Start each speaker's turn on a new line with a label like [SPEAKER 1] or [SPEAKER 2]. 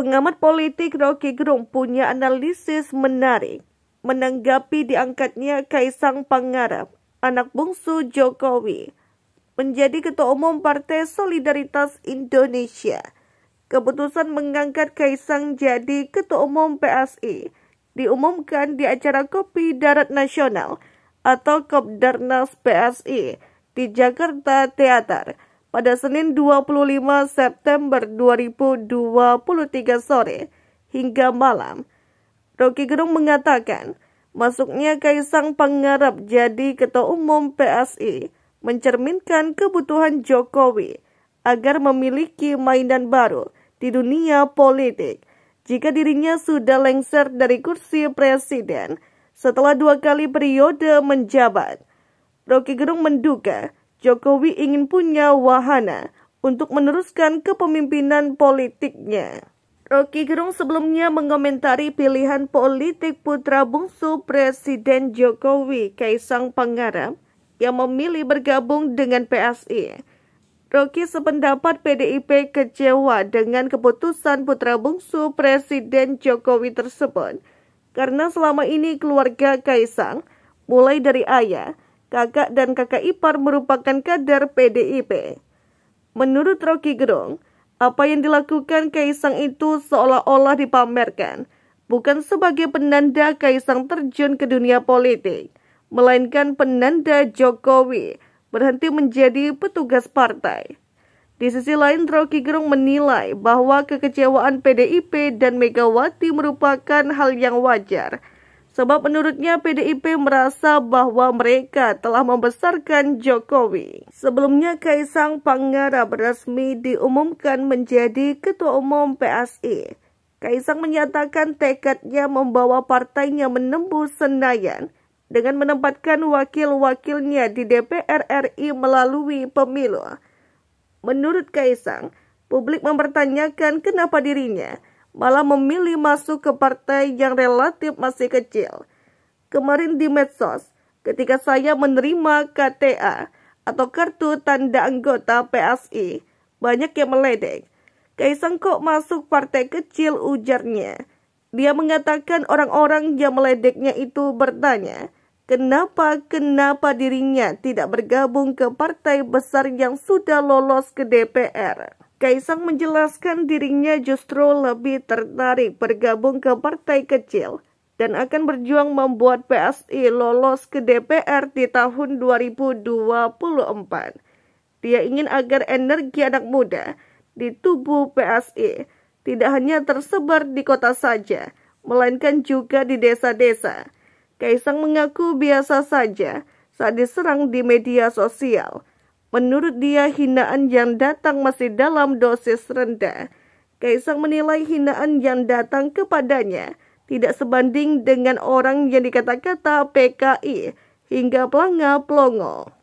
[SPEAKER 1] Pengamat politik Rocky Gerung punya analisis menarik menanggapi diangkatnya Kaisang Pangarep, anak bungsu Jokowi, menjadi Ketua Umum Partai Solidaritas Indonesia. Keputusan mengangkat Kaisang jadi Ketua Umum PSI diumumkan di acara Kopi Darat Nasional atau Kopdarnas PSI di Jakarta Teater pada Senin 25 September 2023 sore hingga malam. Rocky Gerung mengatakan, masuknya Kaisang Pangarap jadi Ketua Umum PSI mencerminkan kebutuhan Jokowi agar memiliki mainan baru di dunia politik jika dirinya sudah lengser dari kursi presiden setelah dua kali periode menjabat. Rocky Gerung menduga Jokowi ingin punya wahana untuk meneruskan kepemimpinan politiknya. Rocky Gerung sebelumnya mengomentari pilihan politik putra bungsu Presiden Jokowi, Kaisang Pangarap, yang memilih bergabung dengan PSI. Rocky sependapat PDIP kecewa dengan keputusan putra bungsu Presiden Jokowi tersebut karena selama ini keluarga Kaisang, mulai dari ayah, kakak dan kakak ipar merupakan kader PDIP. Menurut Rocky Gerung, apa yang dilakukan Kaisang itu seolah-olah dipamerkan, bukan sebagai penanda Kaisang terjun ke dunia politik, melainkan penanda Jokowi berhenti menjadi petugas partai. Di sisi lain, Rocky Gerung menilai bahwa kekecewaan PDIP dan Megawati merupakan hal yang wajar – Sebab menurutnya PDIP merasa bahwa mereka telah membesarkan Jokowi. Sebelumnya Kaisang Pangara resmi diumumkan menjadi Ketua Umum PSI. Kaisang menyatakan tekadnya membawa partainya menembus Senayan dengan menempatkan wakil-wakilnya di DPR RI melalui pemilu. Menurut Kaisang, publik mempertanyakan kenapa dirinya malah memilih masuk ke partai yang relatif masih kecil. Kemarin di medsos, ketika saya menerima KTA atau kartu tanda anggota PSI, banyak yang meledek. Kaisang kok masuk partai kecil ujarnya. Dia mengatakan orang-orang yang meledeknya itu bertanya, kenapa kenapa dirinya tidak bergabung ke partai besar yang sudah lolos ke DPR. Kaisang menjelaskan dirinya justru lebih tertarik bergabung ke partai kecil dan akan berjuang membuat PSI lolos ke DPR di tahun 2024. Dia ingin agar energi anak muda di tubuh PSI tidak hanya tersebar di kota saja, melainkan juga di desa-desa. Kaisang mengaku biasa saja saat diserang di media sosial – Menurut dia, hinaan yang datang masih dalam dosis rendah. Kaisang menilai hinaan yang datang kepadanya tidak sebanding dengan orang yang dikata-kata PKI hingga pelanga pelongo.